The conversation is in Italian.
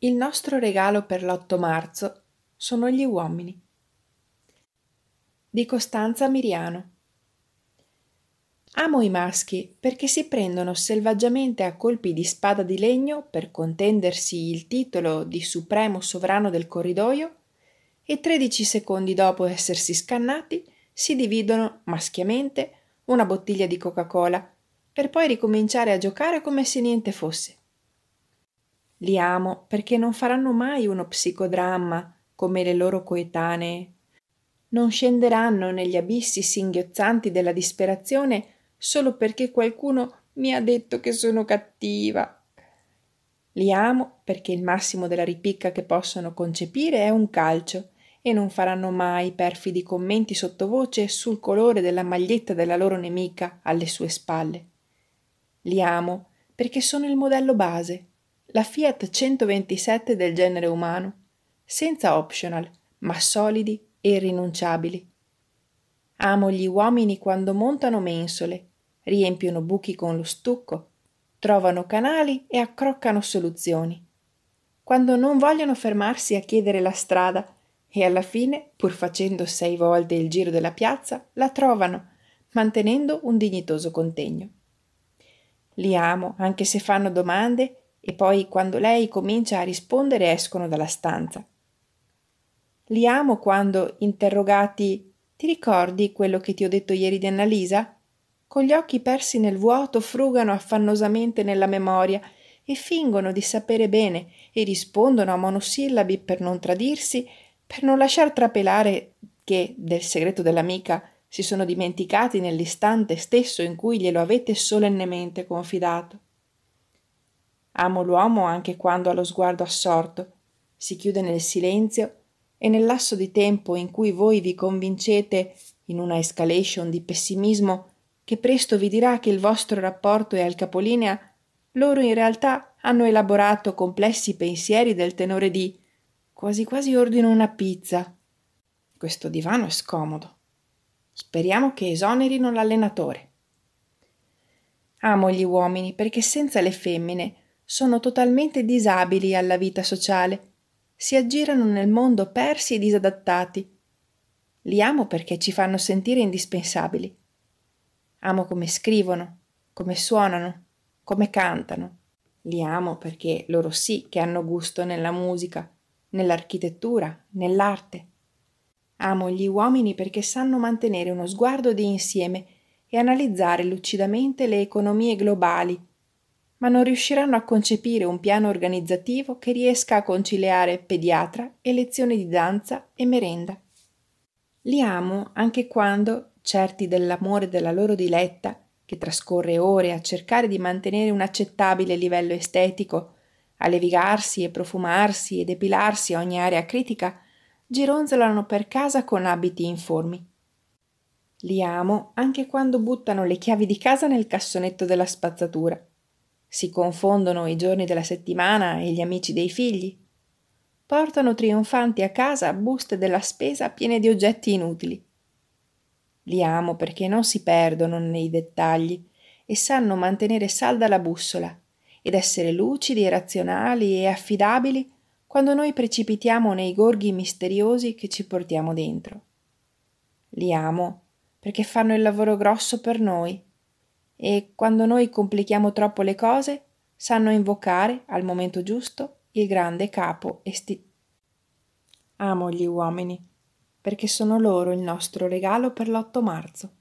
Il nostro regalo per l'8 marzo sono gli uomini. Di Costanza Miriano. Amo i maschi perché si prendono selvaggiamente a colpi di spada di legno per contendersi il titolo di supremo sovrano del corridoio e 13 secondi dopo essersi scannati si dividono maschiamente una bottiglia di Coca-Cola per poi ricominciare a giocare come se niente fosse. Li amo perché non faranno mai uno psicodramma come le loro coetanee. Non scenderanno negli abissi singhiozzanti della disperazione solo perché qualcuno mi ha detto che sono cattiva. Li amo perché il massimo della ripicca che possono concepire è un calcio e non faranno mai perfidi commenti sottovoce sul colore della maglietta della loro nemica alle sue spalle. Li amo perché sono il modello base la Fiat 127 del genere umano, senza optional, ma solidi e irrinunciabili. Amo gli uomini quando montano mensole, riempiono buchi con lo stucco, trovano canali e accroccano soluzioni. Quando non vogliono fermarsi a chiedere la strada e alla fine, pur facendo sei volte il giro della piazza, la trovano, mantenendo un dignitoso contegno. Li amo anche se fanno domande e poi quando lei comincia a rispondere escono dalla stanza. Li amo quando, interrogati, ti ricordi quello che ti ho detto ieri di Annalisa? Con gli occhi persi nel vuoto frugano affannosamente nella memoria e fingono di sapere bene e rispondono a monosillabi per non tradirsi, per non lasciar trapelare che del segreto dell'amica si sono dimenticati nell'istante stesso in cui glielo avete solennemente confidato. Amo l'uomo anche quando ha lo sguardo assorto, si chiude nel silenzio e nel lasso di tempo in cui voi vi convincete, in una escalation di pessimismo, che presto vi dirà che il vostro rapporto è al capolinea, loro in realtà hanno elaborato complessi pensieri del tenore di quasi quasi ordino una pizza. Questo divano è scomodo. Speriamo che esonerino l'allenatore. Amo gli uomini perché senza le femmine sono totalmente disabili alla vita sociale, si aggirano nel mondo persi e disadattati. Li amo perché ci fanno sentire indispensabili. Amo come scrivono, come suonano, come cantano. Li amo perché loro sì che hanno gusto nella musica, nell'architettura, nell'arte. Amo gli uomini perché sanno mantenere uno sguardo di insieme e analizzare lucidamente le economie globali ma non riusciranno a concepire un piano organizzativo che riesca a conciliare pediatra e lezioni di danza e merenda. Li amo anche quando, certi dell'amore della loro diletta, che trascorre ore a cercare di mantenere un accettabile livello estetico, a levigarsi e profumarsi e depilarsi a ogni area critica, gironzolano per casa con abiti informi. Li amo anche quando buttano le chiavi di casa nel cassonetto della spazzatura si confondono i giorni della settimana e gli amici dei figli. Portano trionfanti a casa buste della spesa piene di oggetti inutili. Li amo perché non si perdono nei dettagli e sanno mantenere salda la bussola ed essere lucidi e razionali e affidabili quando noi precipitiamo nei gorghi misteriosi che ci portiamo dentro. Li amo perché fanno il lavoro grosso per noi e quando noi complichiamo troppo le cose, sanno invocare al momento giusto il grande capo esti. Amo gli uomini, perché sono loro il nostro regalo per l'8 marzo.